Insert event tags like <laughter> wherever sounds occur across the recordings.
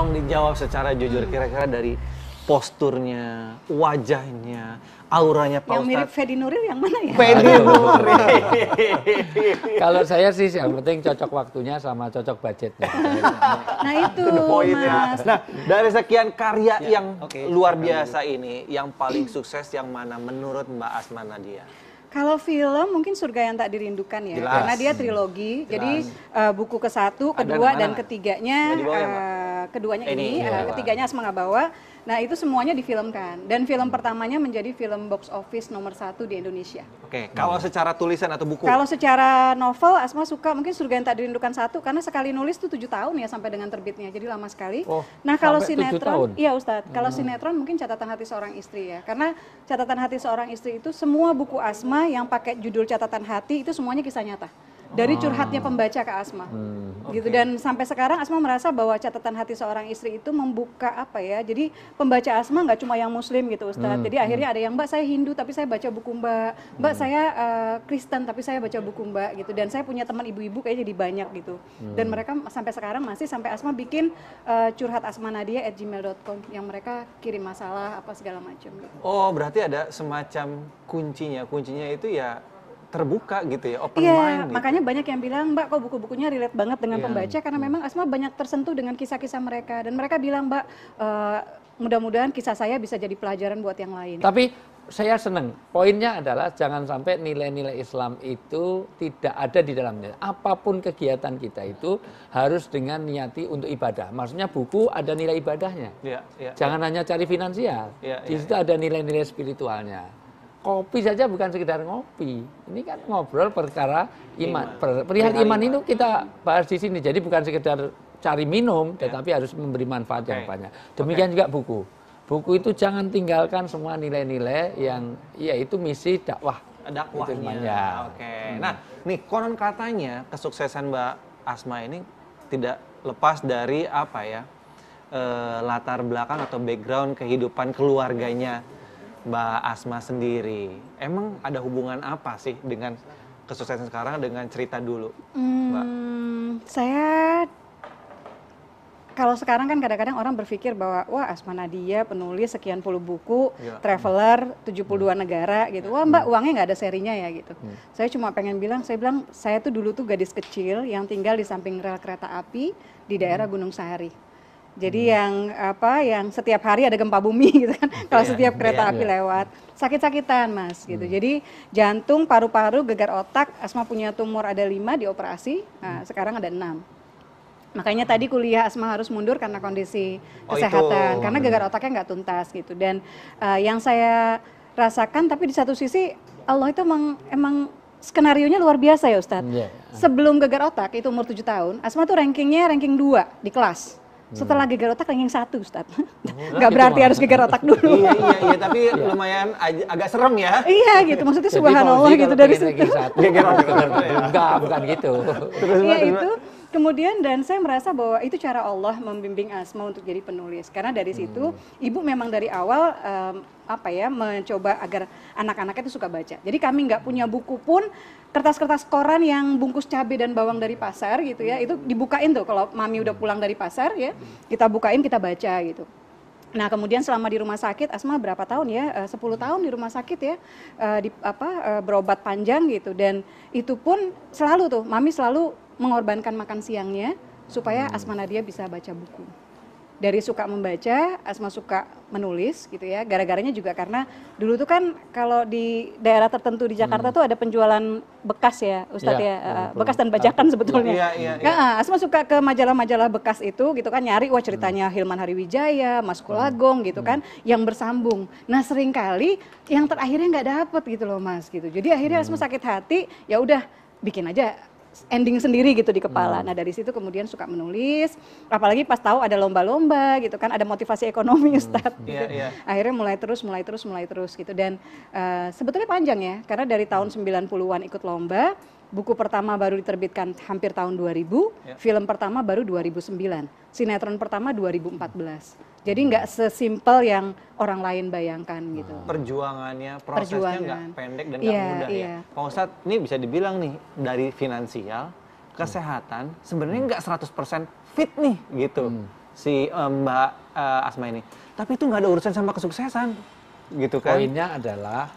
tolong dijawab secara jujur hmm. kira-kira dari posturnya, wajahnya, auranya Pak Yang mirip Fedi Nuril yang mana ya? Fedi Nuril. Kalau saya sih yang penting cocok waktunya sama cocok budgetnya. <laughs> nah itu ya. mas. Nah dari sekian karya ya, yang okay. luar biasa ini, yang paling sukses yang mana menurut Mbak Asma Nadia? Kalau film mungkin surga yang tak dirindukan ya, Jelas. karena dia trilogi. Jelas. Jadi uh, buku ke satu, kedua dan ketiganya, uh, keduanya ini, ini iya. uh, ketiganya Asma Ngabawa. Nah itu semuanya difilmkan dan film pertamanya menjadi film box office nomor satu di Indonesia. Oke, kalau hmm. secara tulisan atau buku? Kalau secara novel Asma suka mungkin surga yang tak dirindukan satu karena sekali nulis tuh tujuh tahun ya sampai dengan terbitnya, jadi lama sekali. Oh, nah kalau sinetron, iya Ustadz, kalau hmm. sinetron mungkin catatan hati seorang istri ya, karena catatan hati seorang istri itu semua buku Asma yang pakai judul catatan hati itu semuanya kisah nyata dari hmm. curhatnya pembaca ke Asma. Hmm, gitu dan sampai sekarang Asma merasa bahwa catatan hati seorang istri itu membuka apa ya. Jadi pembaca Asma nggak cuma yang muslim gitu Ustaz. Hmm, Jadi hmm. akhirnya ada yang Mbak saya Hindu tapi saya baca buku Mbak. Mbak hmm. saya uh, Kristen tapi saya baca buku Mbak gitu dan saya punya teman ibu-ibu kayaknya jadi banyak gitu. Hmm. Dan mereka sampai sekarang masih sampai Asma bikin uh, curhat gmail.com yang mereka kirim masalah apa segala macam gitu. Oh, berarti ada semacam kuncinya. Kuncinya itu ya terbuka gitu ya, open yeah, mind. Gitu. Makanya banyak yang bilang, Mbak kok buku-bukunya relate banget dengan yeah. pembaca karena memang Asma banyak tersentuh dengan kisah-kisah mereka dan mereka bilang, Mbak uh, mudah-mudahan kisah saya bisa jadi pelajaran buat yang lain. Tapi saya senang. Poinnya adalah jangan sampai nilai-nilai Islam itu tidak ada di dalamnya. Apapun kegiatan kita itu harus dengan niati untuk ibadah. Maksudnya buku ada nilai ibadahnya. Ya, ya, jangan ya. hanya cari finansial. Ya, di situ ya, ada nilai-nilai spiritualnya kopi saja bukan sekedar ngopi. Ini kan ngobrol perkara iman. iman. Perihal iman, itu kita bahas di sini. Jadi bukan sekedar cari minum, ya. tetapi harus memberi manfaat yang banyak. Demikian juga buku. Buku itu jangan tinggalkan semua nilai-nilai yang yaitu misi dakwah. Dakwahnya. Oke. Hmm. Nah, nih konon katanya kesuksesan Mbak Asma ini tidak lepas dari apa ya? E, latar belakang atau background kehidupan keluarganya Mbak Asma sendiri, emang ada hubungan apa sih dengan kesuksesan sekarang dengan cerita dulu, hmm, Mbak? Saya kalau sekarang kan kadang-kadang orang berpikir bahwa wah Asma Nadia penulis sekian puluh buku, ya. traveler 72 hmm. hmm. negara gitu. Hmm. Wah Mbak hmm. uangnya nggak ada serinya ya gitu. Hmm. Saya cuma pengen bilang, saya bilang saya tuh dulu tuh gadis kecil yang tinggal di samping rel kereta api di daerah hmm. Gunung Sahari jadi hmm. yang apa yang setiap hari ada gempa bumi <laughs> gitu kan. Kalau setiap ya. kereta yeah, api yeah. lewat, sakit-sakitan, Mas gitu. Hmm. Jadi jantung, paru-paru, gegar otak, asma punya tumor ada lima dioperasi. Nah, hmm. sekarang ada enam. Makanya tadi kuliah Asma harus mundur karena kondisi oh, kesehatan, itu. karena hmm. gegar otaknya nggak tuntas gitu. Dan uh, yang saya rasakan, tapi di satu sisi Allah itu emang, emang skenarionya luar biasa ya Ustadz. Yeah. Sebelum gegar otak itu umur 7 tahun, Asma tuh rankingnya ranking 2 di kelas. Setelah geger otak ranking satu, Ustaz. Oh, <laughs> Nggak oh, berarti gitu, harus geger otak dulu. iya, iya, iya, tapi iya. lumayan ag agak serem ya. iya gitu, maksudnya subhanallah gitu dari situ. Geger otak. <laughs> Enggak, bukan gitu. Iya itu kemudian dan saya merasa bahwa itu cara Allah membimbing Asma untuk jadi penulis karena dari situ hmm. ibu memang dari awal um, apa ya mencoba agar anak-anaknya itu suka baca. Jadi kami nggak punya buku pun kertas-kertas koran yang bungkus cabai dan bawang dari pasar gitu ya itu dibukain tuh kalau mami udah pulang dari pasar ya kita bukain kita baca gitu. Nah, kemudian selama di rumah sakit Asma berapa tahun ya? 10 eh, hmm. tahun di rumah sakit ya. Eh, di apa eh, berobat panjang gitu dan itu pun selalu tuh mami selalu mengorbankan makan siangnya supaya hmm. Asma Nadia bisa baca buku. Dari suka membaca, Asma suka menulis gitu ya. Gara-garanya juga karena dulu tuh kan kalau di daerah tertentu di Jakarta hmm. tuh ada penjualan bekas ya, Ustadz iya, ya, ya bekas dan bajakan ah, sebetulnya. Iya, iya, iya. Nah, Asma suka ke majalah-majalah bekas itu gitu kan nyari wah ceritanya hmm. Hilman Hariwijaya, Mas hmm. Kulagong gitu hmm. gitu kan yang bersambung. Nah, seringkali yang terakhirnya nggak dapet gitu loh Mas gitu. Jadi akhirnya hmm. Asma sakit hati, ya udah bikin aja ending sendiri gitu di kepala. Hmm. Nah dari situ kemudian suka menulis, apalagi pas tahu ada lomba-lomba gitu kan, ada motivasi ekonomi hmm. Iya, gitu. Yeah, yeah. Akhirnya mulai terus, mulai terus, mulai terus gitu. Dan uh, sebetulnya panjang ya, karena dari tahun 90-an hmm. ikut lomba, buku pertama baru diterbitkan hampir tahun 2000, ya. film pertama baru 2009, sinetron pertama 2014. Jadi nggak sesimpel yang orang lain bayangkan gitu. Hmm. Perjuangannya, prosesnya nggak pendek dan nggak iya, mudah ya. ya. Pak Ustadz, ini bisa dibilang nih dari finansial, kesehatan, sebenarnya nggak 100% fit nih gitu hmm. si eh, Mbak uh, Asma ini. Tapi itu nggak ada urusan sama kesuksesan gitu kan. Poinnya adalah,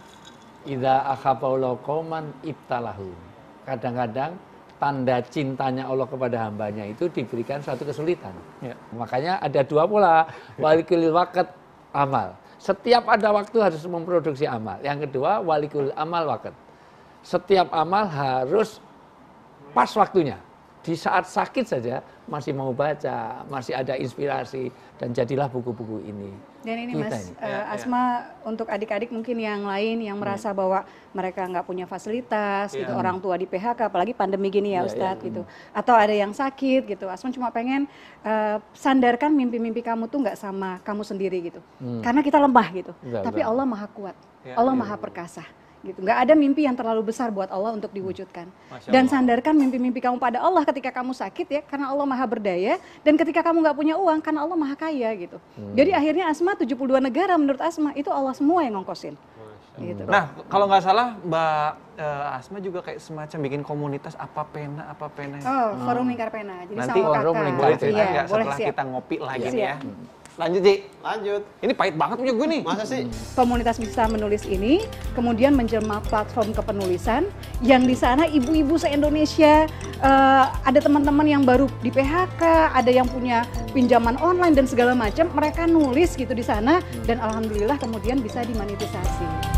Ida akhapaulakoman ibtalahu kadang-kadang tanda cintanya Allah kepada hambanya itu diberikan suatu kesulitan. Ya. Makanya ada dua pola, walikul wakat amal. Setiap ada waktu harus memproduksi amal. Yang kedua, walikul amal wakat. Setiap amal harus pas waktunya. Di saat sakit saja masih mau baca, masih ada inspirasi dan jadilah buku-buku ini. Dan ini Mas ini. Uh, Asma ya. untuk adik-adik mungkin yang lain yang iya. merasa bahwa mereka nggak punya fasilitas, ya. gitu orang tua di PHK, apalagi pandemi gini ya, ya Ustadz ya. gitu, hmm. atau ada yang sakit gitu. Asma cuma pengen uh, sandarkan mimpi-mimpi kamu tuh nggak sama kamu sendiri gitu, hmm. karena kita lemah gitu. Tapi Allah Maha Kuat, ya, Allah ya. Maha Perkasa gitu. Nggak ada mimpi yang terlalu besar buat Allah untuk hmm. diwujudkan. Dan sandarkan mimpi-mimpi kamu pada Allah ketika kamu sakit ya, karena Allah maha berdaya. Dan ketika kamu nggak punya uang, karena Allah maha kaya gitu. Hmm. Jadi akhirnya Asma 72 negara menurut Asma itu Allah semua yang ngongkosin. Gitu. Nah, kalau nggak salah Mbak uh, Asma juga kayak semacam bikin komunitas apa pena apa pena. Ya? Oh, forum lingkar pena. Jadi Nanti sama kakak. forum lingkar pena ya, setelah siap. kita ngopi lagi ya. ya. Lanjut, Ji. Lanjut. Ini pahit banget punya gue nih. Masa sih? Komunitas bisa menulis ini kemudian menjelma platform kepenulisan yang di sana ibu-ibu se-Indonesia uh, ada teman-teman yang baru di PHK, ada yang punya pinjaman online dan segala macam, mereka nulis gitu di sana dan alhamdulillah kemudian bisa dimonetisasi.